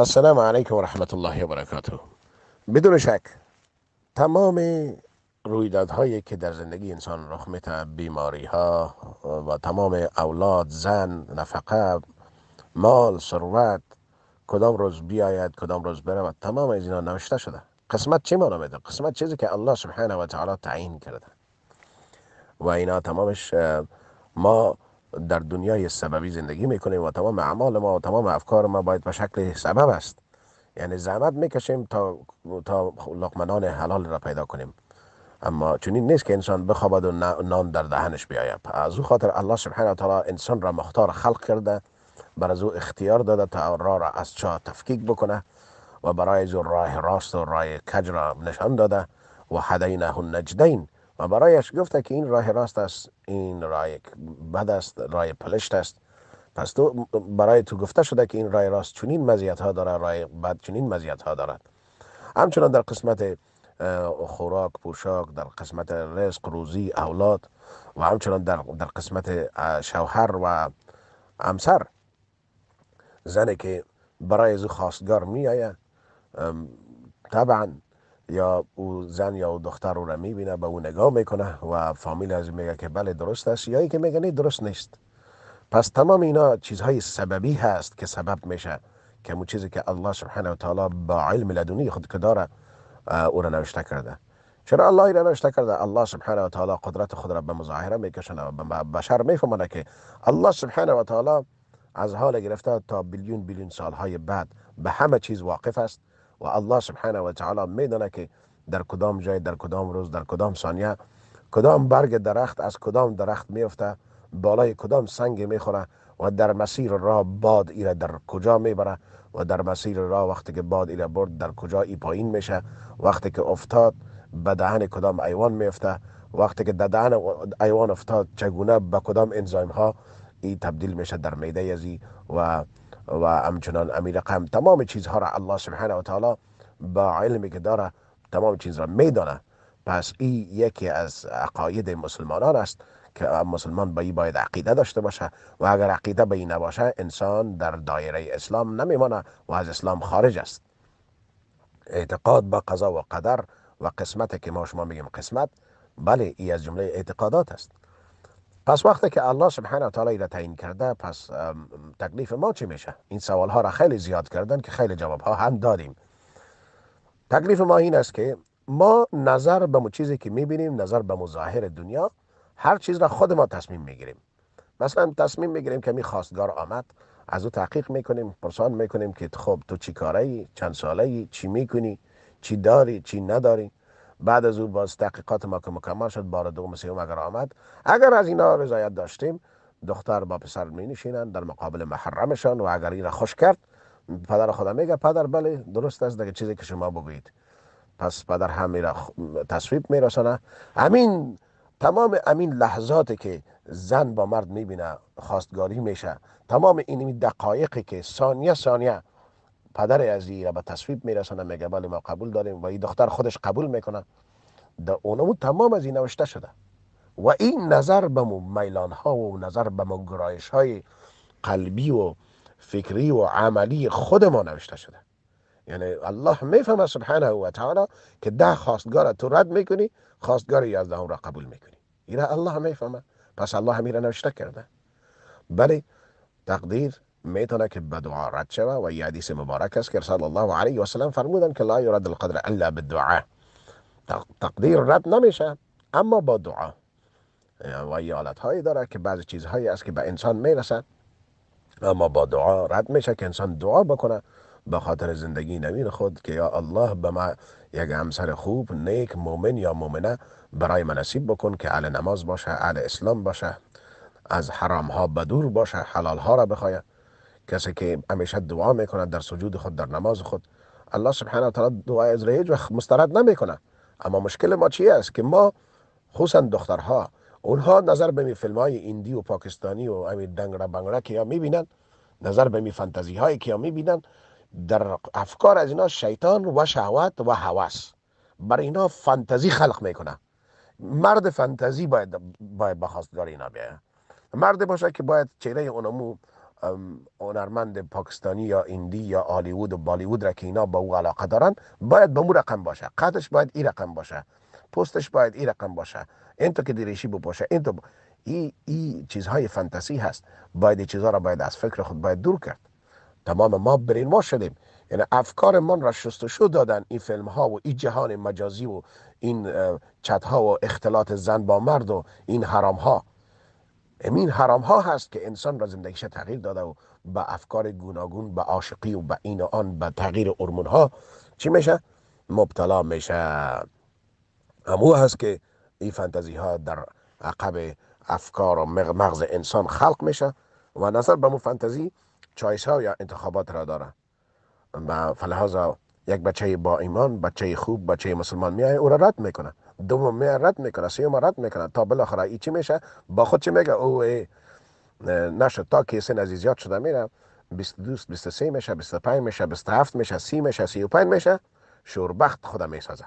السلام علیکم و رحمت الله و برکاته بدون شک تمام رویدادهایی که در زندگی انسان رخ میده بیماری ها و تمام اولاد زن نفقه مال ثروت کدام روز بیاید کدام روز برود تمام از اینا نوشته شده قسمت چی مانا میده قسمت چیزی که الله سبحانه و تعالی تعیین کرده و اینا تمامش ما در دنیای سببی زندگی میکنیم و تمام اعمال ما و تمام افکار ما باید به شکل سبب است یعنی زحمت میکشیم تا تا لقمنان حلال را پیدا کنیم اما چنین نیست که انسان بخوابد و نان در دهنش بیاید از او خاطر الله سبحانه و تعالی انسان را مختار خلق کرده بر از او اختیار داده تا را را از چا تفکیک بکنه و برای از راه راست و راه کج را نشان داده و حدینه النجدین و برایش گفته که این راه راست است این راه بد است راه پلشت است پس تو برای تو گفته شده که این رای راست چنین مزیت ها دارد رای بد چنین مزیت ها دارد همچنان در قسمت خوراک پوشاک در قسمت رزق روزی اولاد و همچنان در, در قسمت شوهر و امسر زنی که برای زو خواستگار می آید طبعا یا او زن یا او دختر او را میبینه به او نگاه میکنه و فامیل از میگه که بله درست است یا که میگه نه درست نیست پس تمام اینا چیزهای سببی هست که سبب میشه که اون چیزی که الله سبحانه و تعالی با علم لدونی خود که داره او را نوشته کرده چرا الله را نوشته کرده الله سبحانه و تعالی قدرت خود را به مظاهره میکشنه و بشر میفهمونه که الله سبحانه و تعالی از حال گرفته تا بیلیون بیلیون سالهای بعد به همه چیز واقف است و الله سبحانه و تعالی میدانه که در کدام جای در کدام روز در کدام ثانیه کدام برگ درخت از کدام درخت میفته بالای کدام سنگ میخوره و در مسیر راه باد ایره در کجا میبره و در مسیر راه وقتی که باد ایره برد در کجا ای پایین میشه وقتی که افتاد به دهن کدام ایوان میفته وقتی که در دهن ایوان افتاد چگونه به کدام انزایم ها ای تبدیل میشه در میده یزی و و همچنان امیر قم تمام چیزها را الله سبحانه و تعالی با علمی که داره تمام چیز را میدانه پس این یکی از عقاید مسلمانان است که مسلمان با این باید عقیده داشته باشه و اگر عقیده به این نباشه انسان در دایره اسلام نمیمانه و از اسلام خارج است اعتقاد به قضا و قدر و قسمت که ما شما میگیم قسمت بله ای از جمله اعتقادات است پس وقتی که الله سبحانه و تعالی را تعیین کرده پس تکلیف ما چی میشه این سوال ها را خیلی زیاد کردن که خیلی جواب ها هم داریم. تکلیف ما این است که ما نظر به چیزی که میبینیم نظر به مظاهر دنیا هر چیز را خود ما تصمیم میگیریم مثلا تصمیم میگیریم که می خواستگار آمد از او تحقیق میکنیم پرسان میکنیم که خب تو چی کاره ای چند ساله ای چی میکنی چی داری چی نداری بعد از او باز تحقیقات ما که مکمل شد بار دوم سیوم اگر آمد اگر از اینا رضایت داشتیم دختر با پسر می نشینند در مقابل محرمشان و اگر این خوش کرد پدر خدا میگه پدر بله درست است دیگه چیزی که شما بگویید پس پدر هم را تصویب میرسانه همین تمام امین لحظاتی که زن با مرد می بینه خواستگاری میشه تمام این دقایقی که ثانیه ثانیه پدر ازی را به تصویب میرسانه میگه بله ما قبول داریم و این دختر خودش قبول میکنه در اونمو تمام از این نوشته شده و این نظر به میلان ها و نظر به گرایش های قلبی و فکری و عملی خود ما نوشته شده یعنی الله میفهمه سبحانه و تعالی که ده خواستگار تو رد میکنی خواستگار اون را قبول میکنی این الله میفهمه پس الله همین نوشته کرده بله تقدیر میتونه که به دعا رد شوه و یه حدیث مبارک است که رسول الله علیه و سلم فرمودن که لا یرد القدر الا بالدعاء تقدیر رد نمیشه اما با دعا و یه آلت هایی داره که بعضی چیزهایی است که به انسان میرسد اما با دعا رد میشه که انسان دعا بکنه به خاطر زندگی نوین خود که یا الله به ما یک همسر خوب نیک مؤمن یا مؤمنه برای من نصیب بکن که علی نماز باشه علی اسلام باشه از حرام ها بدور باشه حلال ها را بخواید کسی که همیشه دعا میکنه در سجود خود در نماز خود الله سبحانه و تعالی دعای از هیچ وقت مسترد نمیکنه اما مشکل ما چی است که ما خصوصا دخترها اونها نظر به فیلم های ایندی و پاکستانی و همین دنگره بنگره که یا میبینن نظر به می فانتزی هایی که یا میبینن در افکار از اینا شیطان و شهوت و هوس بر اینا فانتزی خلق میکنه مرد فانتزی باید باید بخواست دار اینا بیا. مرد باشه که باید چهره اونمو هنرمند پاکستانی یا ایندی یا آلیوود و بالیوود را که اینا با او علاقه دارن باید به با مو رقم باشه قدش باید این رقم باشه پستش باید این رقم باشه این تو که دریشی بپوشه این تو ای, ای چیزهای فانتزی هست باید چیزها را باید از فکر خود باید دور کرد تمام ما برین ما شدیم یعنی افکار من را شستشو دادن این فیلم ها و این جهان مجازی و این چت ها و اختلاط زن با مرد و این حرام ها امین حرام ها هست که انسان را زندگیش تغییر داده و به افکار گوناگون به عاشقی و به این و آن به تغییر ارمون ها چی میشه مبتلا میشه همو هست که این فانتزی ها در عقب افکار و مغز انسان خلق میشه و نظر به مو فانتزی چایس ها یا انتخابات را داره و فلحاظا یک بچه با ایمان بچه خوب بچه مسلمان میایه او را رد میکنه دوم رد میکنه سیوم رد میکنه تا بالاخره ای چی میشه با خود چی میگه او ای نشد تا که سن زیاد زیاد شده میره 22 23 میشه 25 میشه 27 میشه 30 میشه 35 میشه شوربخت خود میسازه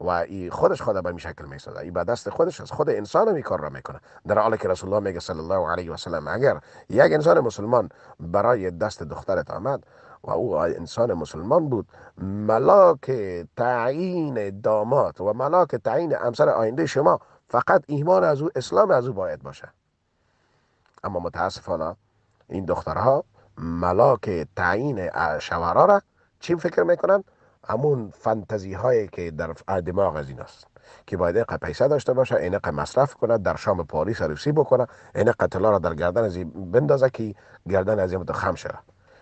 و ای خودش خود به شکل میسازه ای به دست خودش از خود انسان این کار را میکنه در حالی که رسول الله میگه صلی الله علیه و سلم اگر یک انسان مسلمان برای دست دخترت آمد و او انسان مسلمان بود ملاک تعیین داماد و ملاک تعیین امسر آینده شما فقط ایمان از او اسلام از او باید باشه اما متاسفانه این دخترها ملاک تعیین شوهرها را چی فکر میکنن همون فنتزی هایی که در دماغ از است که باید اینقدر پیسه داشته باشه اینقدر مصرف کنه در شام پاریس عروسی بکنه اینقدر طلا را در گردن از بندازه که گردن از این خم شده.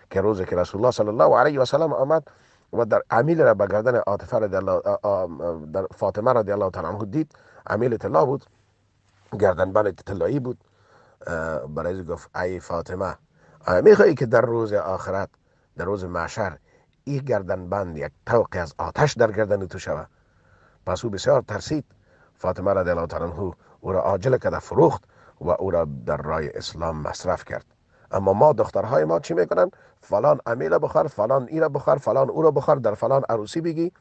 که روزی که رسول الله صلی الله علیه و سلم آمد و در عمیل را به گردن عاطفه را الله در فاطمه رضی الله تعالی دید عمیل طلا بود گردن بند طلایی بود برای گفت ای فاطمه میخوایی که در روز آخرت در روز معشر این گردن بند یک توقی از آتش در گردن تو شود پس او بسیار ترسید فاطمه رضی الله تعالی او را عاجل کرد فروخت و او را در رای اسلام مصرف کرد اما ما دخترهای ما چی میکنن فلان امیل بخور فلان ایره بخور فلان او را بخور در فلان عروسی بگی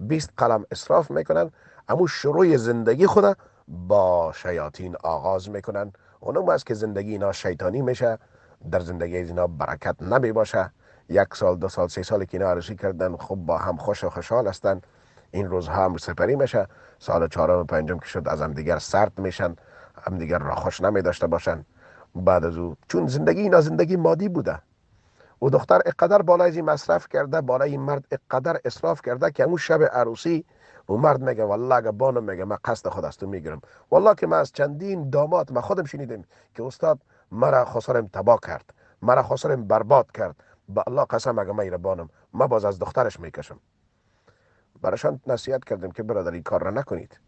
20 قلم اصراف میکنن اما شروع زندگی خود با شیاطین آغاز میکنن اونم است که زندگی اینا شیطانی میشه در زندگی اینا برکت نمی باشه یک سال دو سال سه سال که اینا عروسی کردن خوب با هم خوش و خوشحال هستن این روز هم سپری میشه سال چهارم و پنجم که شد از هم دیگر سرد میشن هم دیگر را خوش نمی داشته باشن بعد از او چون زندگی اینا زندگی مادی بوده و دختر اقدر بالای مصرف کرده بالای مرد اقدر اصراف کرده که اون شب عروسی و مرد میگه والله اگه بانم میگه من قصد خود از تو میگیرم والله که من از چندین داماد ما خودم شنیدم که استاد مرا خسارم تبا کرد مرا خسارم برباد کرد به الله قسم اگه من بانم ما باز از دخترش میکشم برایشان نصیحت کردم که برادر این کار را نکنید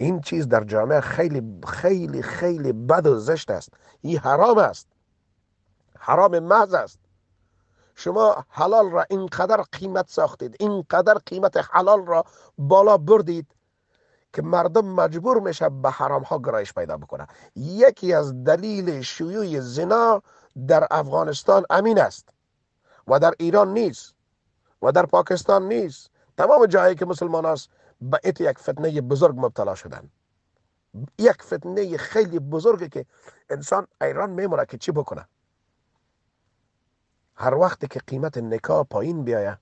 این چیز در جامعه خیلی خیلی خیلی بد و زشت است این حرام است حرام محض است شما حلال را اینقدر قیمت ساختید اینقدر قیمت حلال را بالا بردید که مردم مجبور میشه به حرام ها گرایش پیدا بکنه یکی از دلیل شیوع زنا در افغانستان امین است و در ایران نیست و در پاکستان نیست تمام جایی که مسلمان است به ات یک فتنه بزرگ مبتلا شدن یک فتنه خیلی بزرگه که انسان ایران میمونه که چی بکنه هر وقت که قیمت نکاح پایین بیایه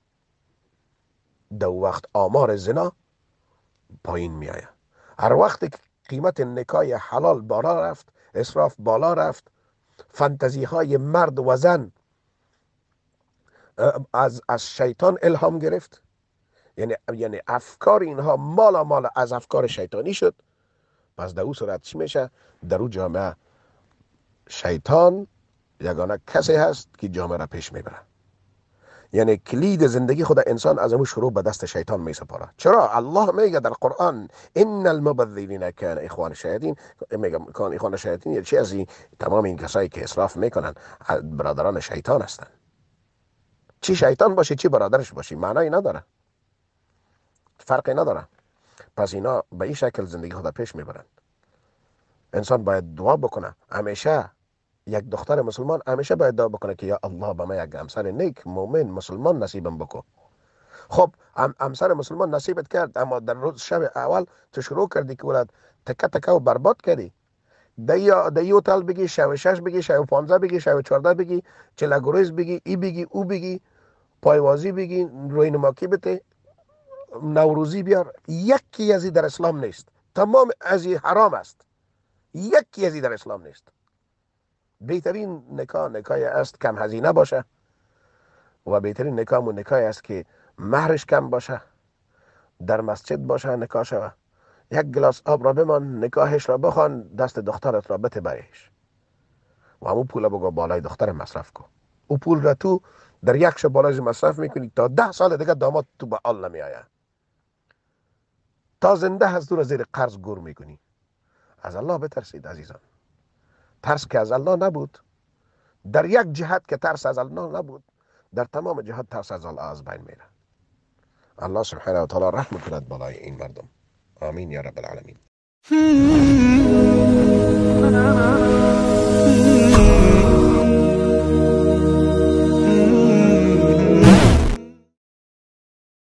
دو وقت آمار زنا پایین میایه هر وقت که قیمت نکاح حلال بالا رفت اصراف بالا رفت فنتزی های مرد و زن از, از شیطان الهام گرفت یعنی یعنی افکار اینها مالا مالا از افکار شیطانی شد پس در او صورت چی میشه در او جامعه شیطان یگانه کسی هست که جامعه را پیش میبره یعنی کلید زندگی خود انسان از او شروع به دست شیطان می سپاره چرا الله میگه در قرآن ان المبذرین کان اخوان شیاطین میگه کان اخوان شیاطین یعنی چی از این تمام این کسایی که اسراف میکنن برادران شیطان هستند چی شیطان باشه چی برادرش باشه معنی نداره فرقی نداره پس اینا به این شکل زندگی خدا پیش میبرن انسان باید دعا بکنه همیشه یک دختر مسلمان همیشه باید دعا بکنه که یا الله به من یک همسر نیک مؤمن مسلمان نصیبم بکن خب همسر مسلمان نصیبت کرد اما در روز شب اول تو شروع کردی که ولد تک تکه و برباد کردی دیا دیو اوتل بگی شب شش بگی شب 15 بگی شب 14 بگی گروز بگی ای بگی او بگی پایوازی بگی روی نماکی بته نوروزی بیار یکی از در اسلام نیست تمام ازی حرام است یکی از در اسلام نیست بهترین نکاح نکای است کم هزینه باشه و بهترین نکام و نکای است که مهرش کم باشه در مسجد باشه نکاح شوه یک گلاس آب را بمان نکاهش را بخوان دست دخترت را بته بایش و همون پول بگو بالای دختر مصرف کن او پول را تو در یک شب بالای مصرف میکنی تا ده سال دیگه داماد تو به آل نمی آید تا زنده هست دور زیر قرض گور میکنی از الله بترسید عزیزان ترس که از الله نبود در یک جهت که ترس از الله نبود در تمام جهت ترس از الله از بین میره الله سبحانه و تعالی رحم کند بالای این مردم آمین یا رب العالمین